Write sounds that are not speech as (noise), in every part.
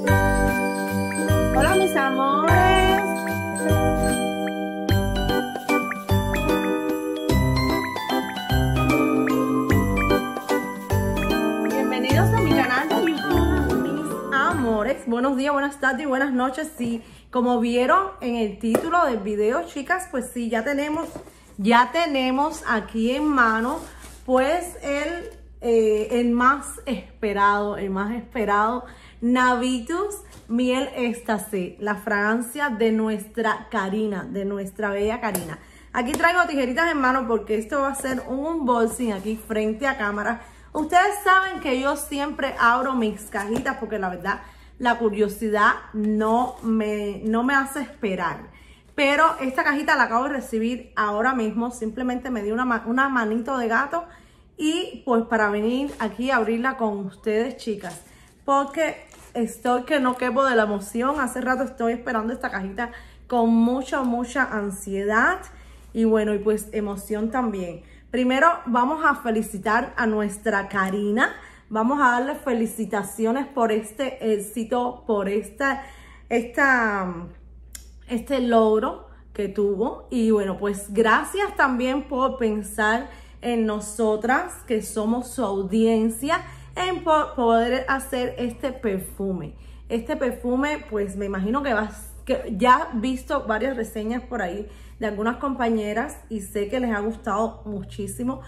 Hola mis amores. Bienvenidos a mi canal mis amores. Buenos días, buenas tardes y buenas noches. Sí, como vieron en el título del video, chicas, pues sí, ya tenemos, ya tenemos aquí en mano pues el, eh, el más esperado, el más esperado Navitus Miel Éxtasy, la fragancia de nuestra Karina, de nuestra bella Karina. Aquí traigo tijeritas en mano porque esto va a ser un unboxing aquí frente a cámara. Ustedes saben que yo siempre abro mis cajitas porque la verdad la curiosidad no me, no me hace esperar. Pero esta cajita la acabo de recibir ahora mismo. Simplemente me dio una, una manito de gato y pues para venir aquí a abrirla con ustedes chicas. Porque Estoy que no quepo de la emoción. Hace rato estoy esperando esta cajita con mucha, mucha ansiedad. Y bueno, y pues emoción también. Primero vamos a felicitar a nuestra Karina. Vamos a darle felicitaciones por este éxito, por esta, esta, este logro que tuvo. Y bueno, pues gracias también por pensar en nosotras que somos su audiencia en poder hacer este perfume. Este perfume, pues me imagino que, vas, que ya visto varias reseñas por ahí de algunas compañeras y sé que les ha gustado muchísimo.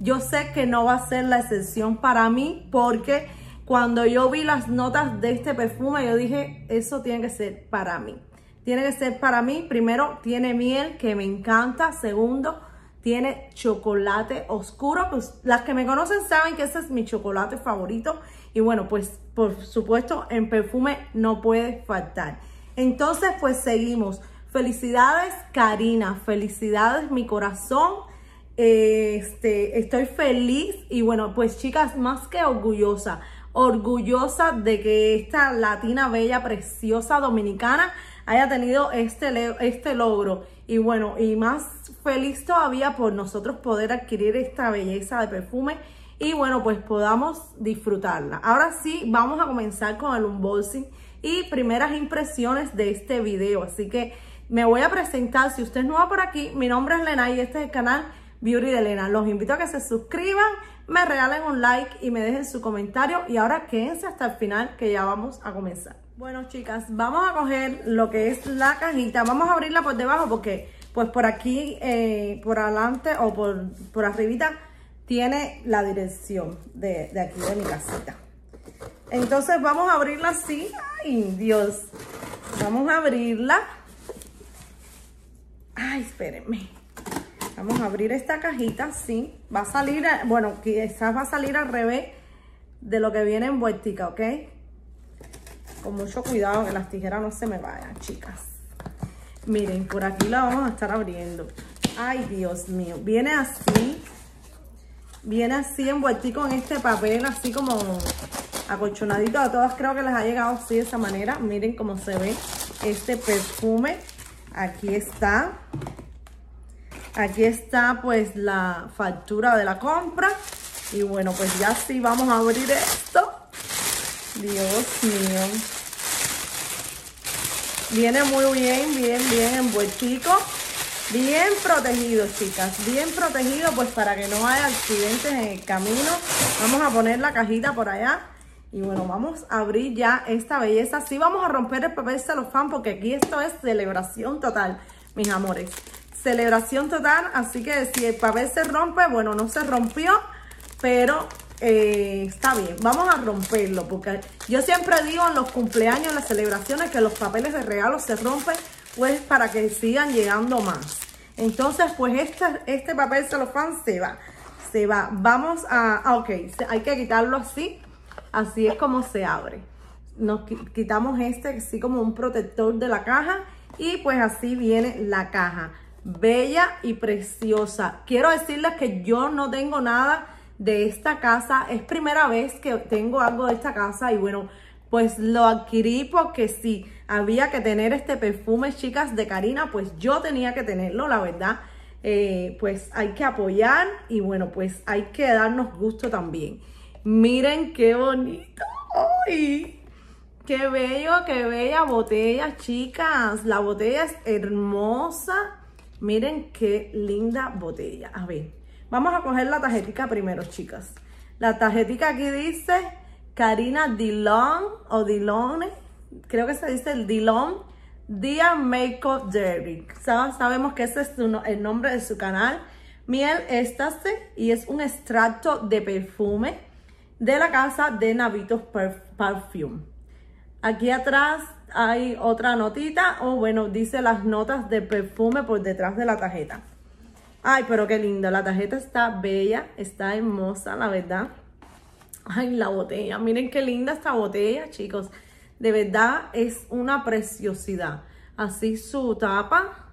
Yo sé que no va a ser la excepción para mí porque cuando yo vi las notas de este perfume, yo dije, eso tiene que ser para mí. Tiene que ser para mí. Primero, tiene miel, que me encanta. Segundo, tiene chocolate oscuro. Pues las que me conocen saben que ese es mi chocolate favorito. Y bueno, pues por supuesto en perfume no puede faltar. Entonces pues seguimos. Felicidades Karina, felicidades mi corazón. Este, estoy feliz y bueno, pues chicas, más que orgullosa, orgullosa de que esta latina bella, preciosa dominicana haya tenido este, este logro y bueno, y más feliz todavía por nosotros poder adquirir esta belleza de perfume y bueno, pues podamos disfrutarla. Ahora sí, vamos a comenzar con el unboxing y primeras impresiones de este video. Así que me voy a presentar, si usted es nuevo por aquí, mi nombre es Lena y este es el canal Beauty de Elena. Los invito a que se suscriban, me regalen un like y me dejen su comentario. Y ahora quédense hasta el final que ya vamos a comenzar. Bueno, chicas, vamos a coger lo que es la cajita. Vamos a abrirla por debajo porque, pues, por aquí, eh, por adelante o por, por arribita, tiene la dirección de, aquí de mi casita. Entonces, vamos a abrirla así. ¡Ay, Dios! Vamos a abrirla. ¡Ay, espérenme! Vamos a abrir esta cajita así. Va a salir, eh, bueno, quizás va a salir al revés de lo que viene en vuelta, ¿ok? con mucho cuidado que las tijeras no se me vayan, chicas. Miren, por aquí la vamos a estar abriendo. Ay, Dios mío. Viene así. Viene así envueltico en este papel, así como acochonadito A todas creo que les ha llegado así de esa manera. Miren cómo se ve este perfume. Aquí está. Aquí está pues la factura de la compra. Y bueno, pues ya sí vamos a abrir esto. Dios mío. Viene muy bien, bien, bien envueltico. Bien protegido, chicas. Bien protegido, pues para que no haya accidentes en el camino. Vamos a poner la cajita por allá. Y bueno, vamos a abrir ya esta belleza. Sí vamos a romper el papel fan porque aquí esto es celebración total, mis amores. Celebración total, así que si el papel se rompe, bueno, no se rompió, pero eh, está bien, vamos a romperlo, porque yo siempre digo en los cumpleaños, en las celebraciones, que los papeles de regalo se rompen, pues para que sigan llegando más. Entonces, pues este, este papel celofán se va, se va. Vamos a, ah, ok, hay que quitarlo así, así es como se abre. Nos quitamos este, así como un protector de la caja, y pues así viene la caja. Bella y preciosa. Quiero decirles que yo no tengo nada de esta casa. Es primera vez que tengo algo de esta casa y bueno, pues lo adquirí porque si había que tener este perfume, chicas, de Karina, pues yo tenía que tenerlo, la verdad. Eh, pues hay que apoyar y bueno, pues hay que darnos gusto también. Miren qué bonito. ¡Ay! Qué bello, qué bella botella, chicas. La botella es hermosa. Miren qué linda botella. A ver. Vamos a coger la tarjetita primero, chicas. La tarjetita aquí dice Karina Dillon o Dilone, creo que se dice el Dillon Dia Makeup Derby. Sabemos que ese es el nombre de su canal. Miel Estase y es un extracto de perfume de la casa de Navitos Perfume. Aquí atrás hay otra notita, o bueno, dice las notas de perfume por detrás de la tarjeta. Ay, pero qué linda! La tarjeta está bella, está hermosa, la verdad. Ay, la botella. Miren qué linda esta botella, chicos. De verdad es una preciosidad. Así su tapa.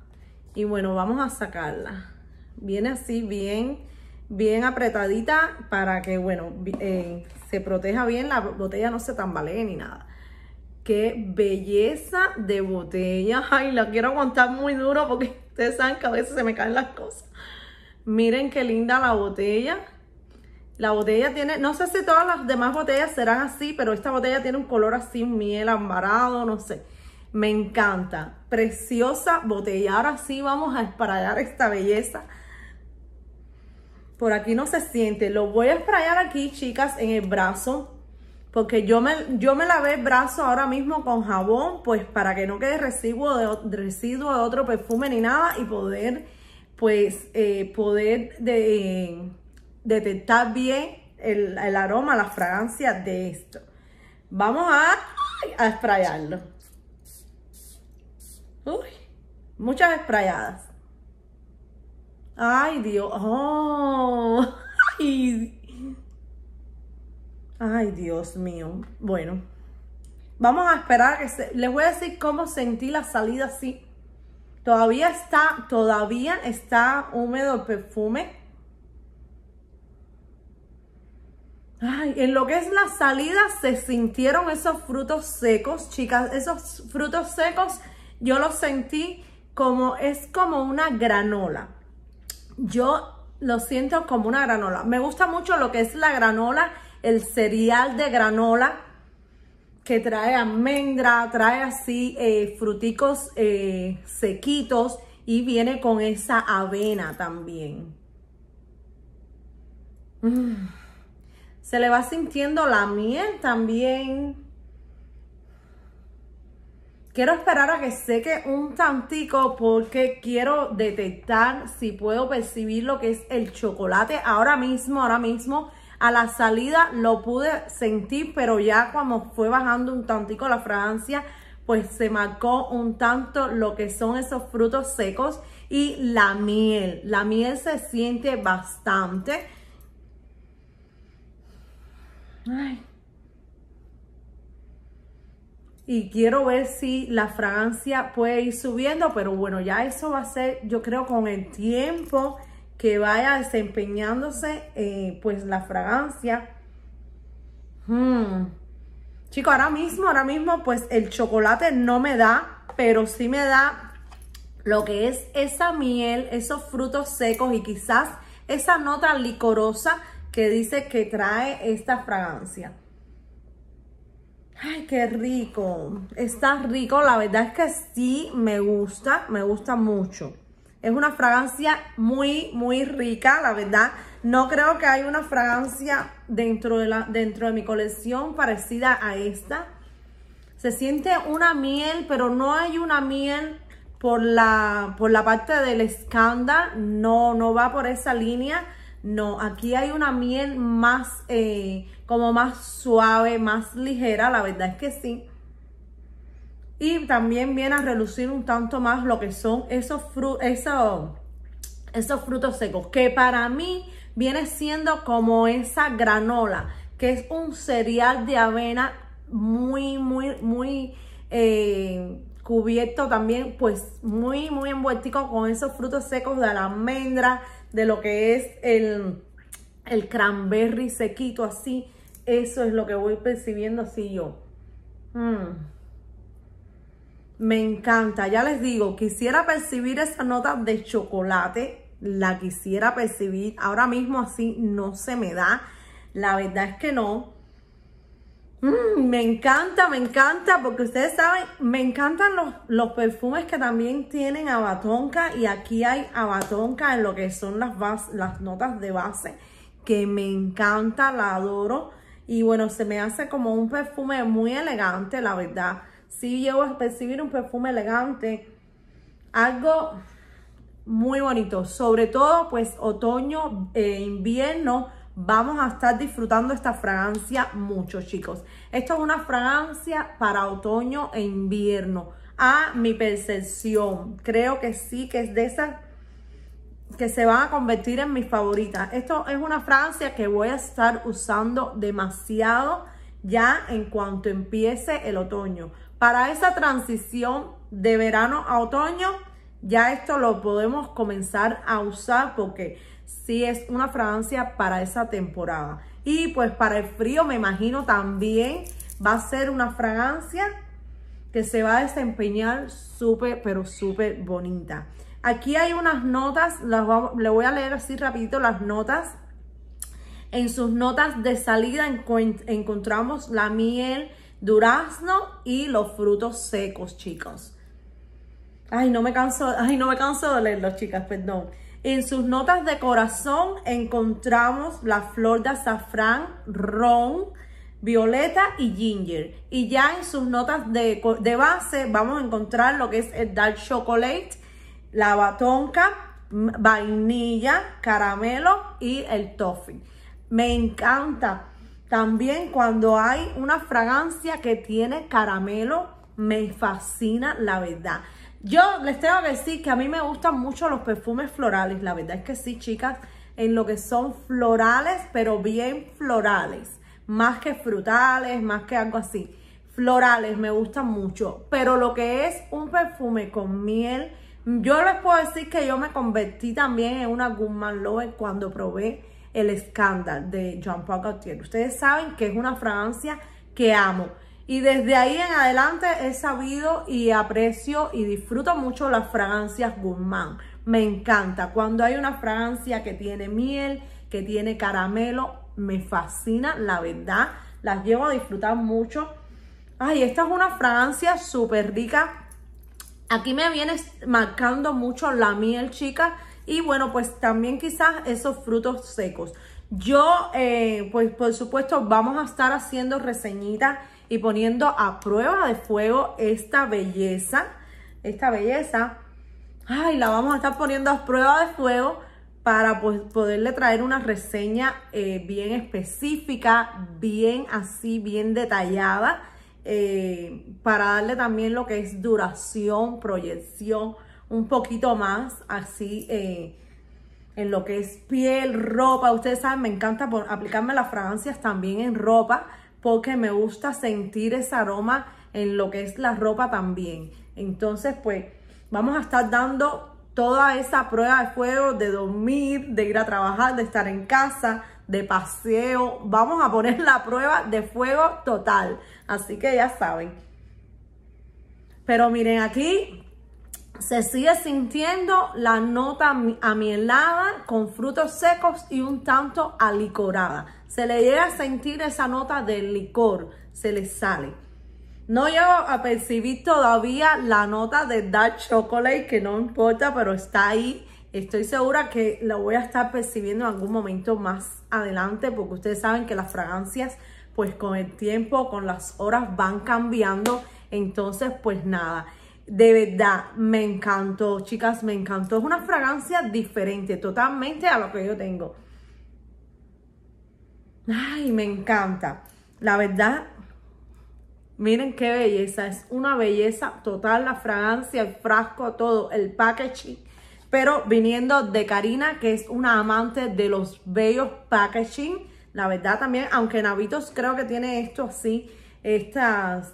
Y bueno, vamos a sacarla. Viene así bien, bien apretadita para que, bueno, eh, se proteja bien. La botella no se tambalee ni nada. Qué belleza de botella. Ay, la quiero aguantar muy duro porque ustedes saben que a veces se me caen las cosas. Miren qué linda la botella. La botella tiene, no sé si todas las demás botellas serán así, pero esta botella tiene un color así, miel amarado no sé. Me encanta. Preciosa botella. Ahora sí vamos a esparallar esta belleza. Por aquí no se siente. Lo voy a esparrar aquí, chicas, en el brazo porque yo me, yo me lavé el brazo ahora mismo con jabón, pues para que no quede residuo de, residuo de otro perfume ni nada y poder, pues, eh, poder eh, detectar bien el, aroma, la fragancia de esto. Vamos a, a sprayarlo. Uy, muchas sprayadas. Ay, Dios. Oh. (laughs) Ay, Dios mío. Bueno, vamos a esperar. Que Les voy a decir cómo sentí la salida así. Todavía está, todavía está húmedo el perfume. Ay, en lo que es la salida se sintieron esos frutos secos, chicas. Esos frutos secos yo los sentí como, es como una granola. Yo lo siento como una granola. Me gusta mucho lo que es la granola el cereal de granola que trae almendra, trae así eh, fruticos eh, sequitos y viene con esa avena también. Mm. Se le va sintiendo la miel también. Quiero esperar a que seque un tantico porque quiero detectar si puedo percibir lo que es el chocolate ahora mismo, ahora mismo a la salida lo pude sentir, pero ya cuando fue bajando un tantico la fragancia, pues se marcó un tanto lo que son esos frutos secos y la miel. La miel se siente bastante. Y quiero ver si la fragancia puede ir subiendo, pero bueno, ya eso va a ser, yo creo, con el tiempo que vaya desempeñándose eh, pues la fragancia. Hmm. Chico, ahora mismo, ahora mismo pues el chocolate no me da, pero sí me da lo que es esa miel, esos frutos secos y quizás esa nota licorosa que dice que trae esta fragancia. Ay, qué rico. Está rico. La verdad es que sí me gusta, me gusta mucho. Es una fragancia muy, muy rica, la verdad. No creo que haya una fragancia dentro de, la, dentro de mi colección parecida a esta. Se siente una miel, pero no hay una miel por la, por la parte del escándalo. No, no va por esa línea. No, aquí hay una miel más, eh, como más suave, más ligera. La verdad es que sí también viene a relucir un tanto más lo que son esos, esos, esos frutos secos, que para mí viene siendo como esa granola, que es un cereal de avena muy, muy, muy eh, cubierto también, pues muy, muy envueltico con esos frutos secos de la almendra, de lo que es el, cranberry sequito, así. Eso es lo que voy percibiendo así yo. Mm. Me encanta, ya les digo, quisiera percibir esa nota de chocolate, la quisiera percibir. Ahora mismo así no se me da, la verdad es que no. Mm, me encanta, me encanta, porque ustedes saben, me encantan los, los perfumes que también tienen abatonca y aquí hay abatonca en lo que son las, las notas de base, que me encanta, la adoro. Y bueno, se me hace como un perfume muy elegante, la verdad. Si llego a percibir un perfume elegante, algo muy bonito. Sobre todo, pues otoño e invierno, vamos a estar disfrutando esta fragancia mucho, chicos. Esto es una fragancia para otoño e invierno. A mi percepción, creo que sí, que es de esas que se van a convertir en mis favoritas. Esto es una fragancia que voy a estar usando demasiado ya en cuanto empiece el otoño. Para esa transición de verano a otoño, ya esto lo podemos comenzar a usar porque sí es una fragancia para esa temporada. Y pues para el frío me imagino también va a ser una fragancia que se va a desempeñar súper, pero súper bonita. Aquí hay unas notas, las le voy a leer así rapidito las notas. En sus notas de salida encontramos la miel, durazno y los frutos secos, chicos. Ay, no me canso, ay, no me canso de leerlos, chicas, perdón. En sus notas de corazón encontramos la flor de azafrán, ron, violeta y ginger. Y ya en sus notas de, de base vamos a encontrar lo que es el dark chocolate, la batonca, vainilla, caramelo y el toffee. Me encanta también cuando hay una fragancia que tiene caramelo, me fascina la verdad. Yo les tengo que decir que a mí me gustan mucho los perfumes florales. La verdad es que sí, chicas, en lo que son florales, pero bien florales. Más que frutales, más que algo así. Florales me gustan mucho. Pero lo que es un perfume con miel, yo les puedo decir que yo me convertí también en una Guzmán Lover cuando probé el escándalo de Jean Paul Gaultier. Ustedes saben que es una fragancia que amo. Y desde ahí en adelante he sabido y aprecio y disfruto mucho las fragancias Guzmán. Me encanta. Cuando hay una fragancia que tiene miel, que tiene caramelo, me fascina, la verdad. Las llevo a disfrutar mucho. Ay, esta es una fragancia súper rica. Aquí me viene marcando mucho la miel, chicas. Y bueno, pues también quizás esos frutos secos. Yo, eh, pues por supuesto, vamos a estar haciendo reseñitas y poniendo a prueba de fuego esta belleza. Esta belleza. Ay, la vamos a estar poniendo a prueba de fuego para pues, poderle traer una reseña eh, bien específica, bien así, bien detallada, eh, para darle también lo que es duración, proyección, un poquito más así eh, en lo que es piel, ropa. Ustedes saben, me encanta aplicarme las fragancias también en ropa porque me gusta sentir ese aroma en lo que es la ropa también. Entonces, pues, vamos a estar dando toda esa prueba de fuego de dormir, de ir a trabajar, de estar en casa, de paseo. Vamos a poner la prueba de fuego total. Así que ya saben. Pero miren, aquí se sigue sintiendo la nota amielada con frutos secos y un tanto alicorada. Se le llega a sentir esa nota de licor, se le sale. No llego a percibir todavía la nota de dark chocolate, que no importa, pero está ahí. Estoy segura que lo voy a estar percibiendo en algún momento más adelante, porque ustedes saben que las fragancias, pues con el tiempo, con las horas van cambiando. Entonces, pues nada de verdad, me encantó, chicas, me encantó. Es una fragancia diferente totalmente a lo que yo tengo. Ay, me encanta. La verdad, miren qué belleza. Es una belleza total la fragancia, el frasco, todo, el packaging. Pero viniendo de Karina, que es una amante de los bellos packaging. La verdad también, aunque Navitos creo que tiene esto así, estas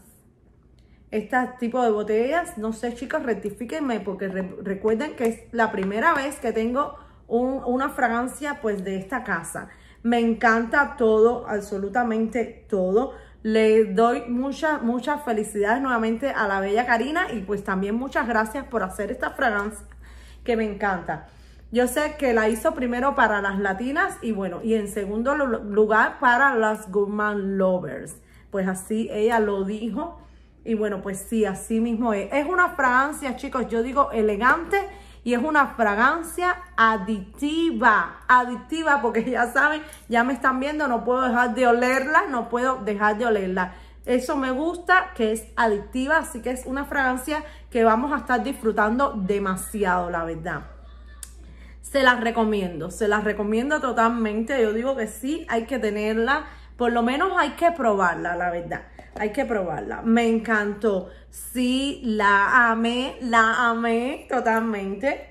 este tipo de botellas. No sé, chicos, rectifíquenme porque recuerden que es la primera vez que tengo una fragancia pues de esta casa. Me encanta todo, absolutamente todo. Le doy muchas, muchas felicidades nuevamente a la bella Karina y pues también muchas gracias por hacer esta fragancia que me encanta. Yo sé que la hizo primero para las latinas y bueno, y en segundo lugar para las Goodman Lovers. Pues así ella lo dijo y bueno, pues sí, así mismo es. Es una fragancia, chicos, yo digo elegante y es una fragancia adictiva, adictiva porque ya saben, ya me están viendo, no puedo dejar de olerla, no puedo dejar de olerla. Eso me gusta, que es adictiva, así que es una fragancia que vamos a estar disfrutando demasiado, la verdad. Se las recomiendo, se las recomiendo totalmente. Yo digo que sí, hay que tenerla por lo menos hay que probarla, la verdad. Hay que probarla. Me encantó. Sí, la amé, la amé totalmente.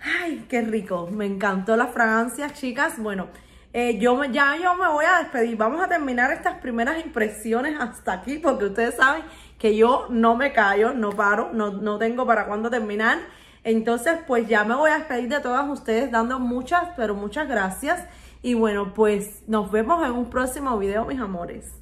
Ay, qué rico. Me encantó la fragancia, chicas. Bueno, eh, yo ya yo me voy a despedir. Vamos a terminar estas primeras impresiones hasta aquí, porque ustedes saben que yo no me callo, no paro, no, no tengo para cuándo terminar. Entonces, pues ya me voy a despedir de todas ustedes dando muchas, pero muchas gracias. Y bueno, pues nos vemos en un próximo video, mis amores.